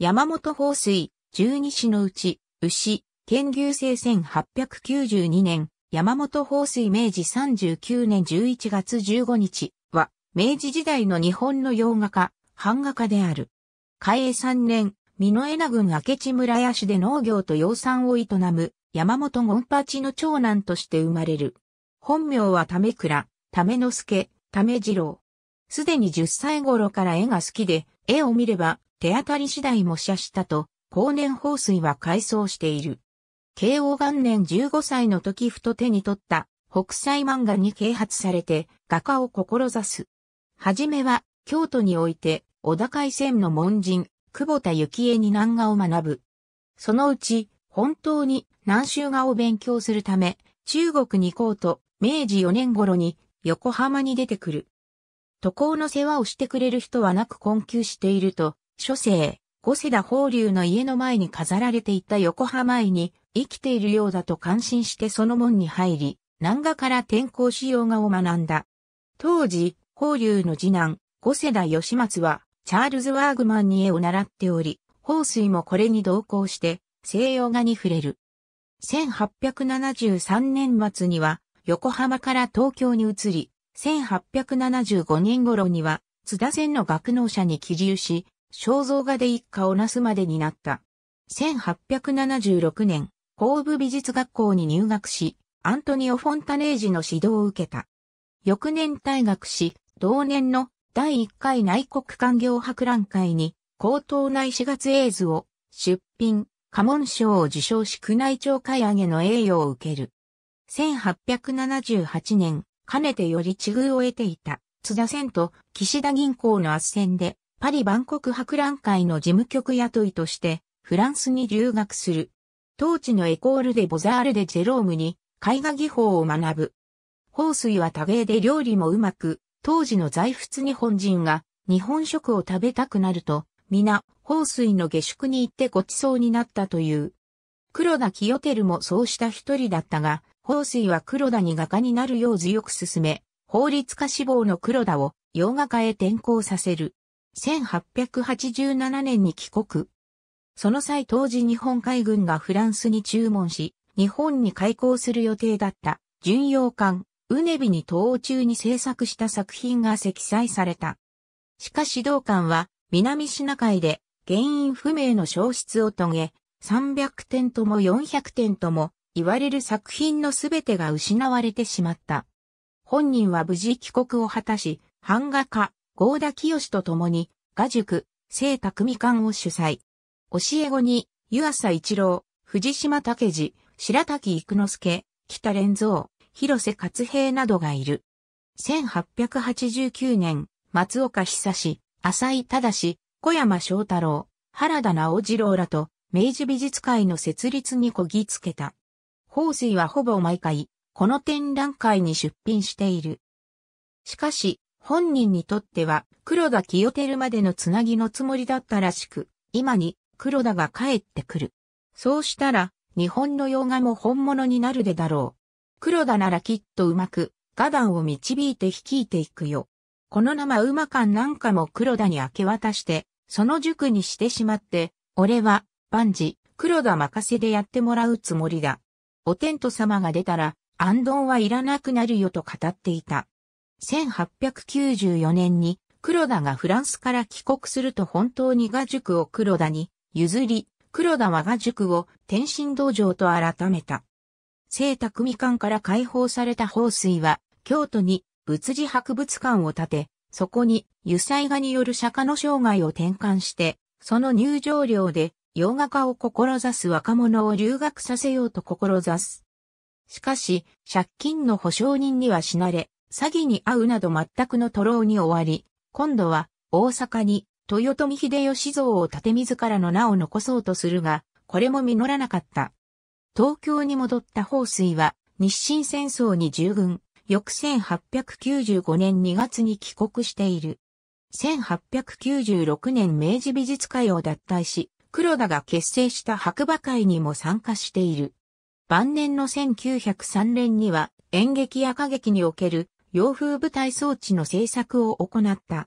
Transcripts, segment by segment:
山本放水、十二支のうち、牛、県牛生1892年、山本放水明治39年11月15日は、明治時代の日本の洋画家、版画家である。開営3年、美濃枝郡明智村屋市で農業と養蚕を営む、山本ゴンパチの長男として生まれる。本名は為倉、為之助、為次郎。すでに10歳頃から絵が好きで、絵を見れば手当たり次第も射したと、後年放水は改装している。慶応元年15歳の時ふと手に取った北斎漫画に啓発されて画家を志す。はじめは京都において小高い線の門人、久保田幸恵に南画を学ぶ。そのうち本当に南州画を勉強するため中国に行こうと明治4年頃に横浜に出てくる。渡航の世話をしてくれる人はなく困窮していると諸生、五世田法隆の家の前に飾られていた横浜絵に、生きているようだと感心してその門に入り、南画から転校しようがを学んだ。当時、法隆の次男、五世田義松は、チャールズ・ワーグマンに絵を習っており、法水もこれに同行して、西洋画に触れる。1873年末には、横浜から東京に移り、1875年頃には、津田線の学能者に起立し、肖像画で一家をなすまでになった。1876年、神部美術学校に入学し、アントニオ・フォンタネージの指導を受けた。翌年退学し、同年の第1回内国官業博覧会に、高等内4月映図を出品、家紋賞を受賞し宮内庁会上げの栄誉を受ける。1878年、かねてより地遇を得ていた津田線と岸田銀行の圧戦でパリ万国博覧会の事務局雇いとして、フランスに留学する。当地のエコールでボザールでジェロームに絵画技法を学ぶ。放水は多芸で料理もうまく、当時の在仏日本人が日本食を食べたくなると、皆、放水の下宿に行ってご馳走になったという。黒田清照もそうした一人だったが、放水は黒田に画家になるよう強く進め、法律家志望の黒田を洋画家へ転校させる。1887年に帰国。その際当時日本海軍がフランスに注文し、日本に開港する予定だった巡洋艦、ウネビに東欧中に制作した作品が積載された。しかし同艦は南シナ海で原因不明の消失を遂げ、300点とも400点とも言われる作品のすべてが失われてしまった。本人は無事帰国を果たし、版画家、合田清と共に、画塾、聖匠館を主催。教え子に、湯浅一郎、藤島武次、白滝育之助、北連蔵、広瀬勝平などがいる。1889年、松岡久志、浅井正、小山翔太郎、原田直次郎らと、明治美術会の設立にこぎつけた。法水はほぼ毎回、この展覧会に出品している。しかし、本人にとっては黒田清照までのつなぎのつもりだったらしく、今に黒田が帰ってくる。そうしたら、日本の洋画も本物になるでだろう。黒田ならきっとうまく、画壇を導いて率いていくよ。この生馬感なんかも黒田に明け渡して、その塾にしてしまって、俺は、万事、黒田任せでやってもらうつもりだ。お天道様が出たら、安頓はいらなくなるよと語っていた。1894年に黒田がフランスから帰国すると本当に画塾を黒田に譲り、黒田は画塾を天津道場と改めた。聖匠館から解放された放水は京都に仏寺博物館を建て、そこに油彩画による釈迦の生涯を転換して、その入場料で洋画家を志す若者を留学させようと志す。しかし、借金の保証人には死なれ、詐欺に遭うなど全くの徒労に終わり、今度は大阪に豊臣秀吉像を建て自らの名を残そうとするが、これも実らなかった。東京に戻った放水は日清戦争に従軍、翌1895年2月に帰国している。1896年明治美術会を脱退し、黒田が結成した白馬会にも参加している。晩年の1903年には演劇や歌劇における洋風舞台装置の制作を行った。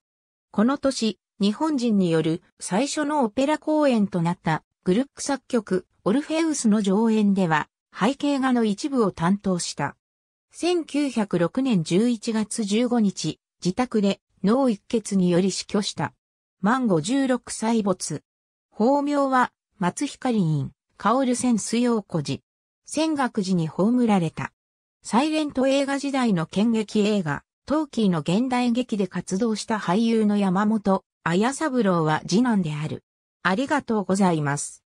この年、日本人による最初のオペラ公演となったグルック作曲オルフェウスの上演では背景画の一部を担当した。1906年11月15日、自宅で脳一血により死去した。満十6歳没。法名は松光院、薫仙水陽古寺。仙岳寺に葬られた。サイレント映画時代の剣劇映画、トーキーの現代劇で活動した俳優の山本、綾三郎は次男である。ありがとうございます。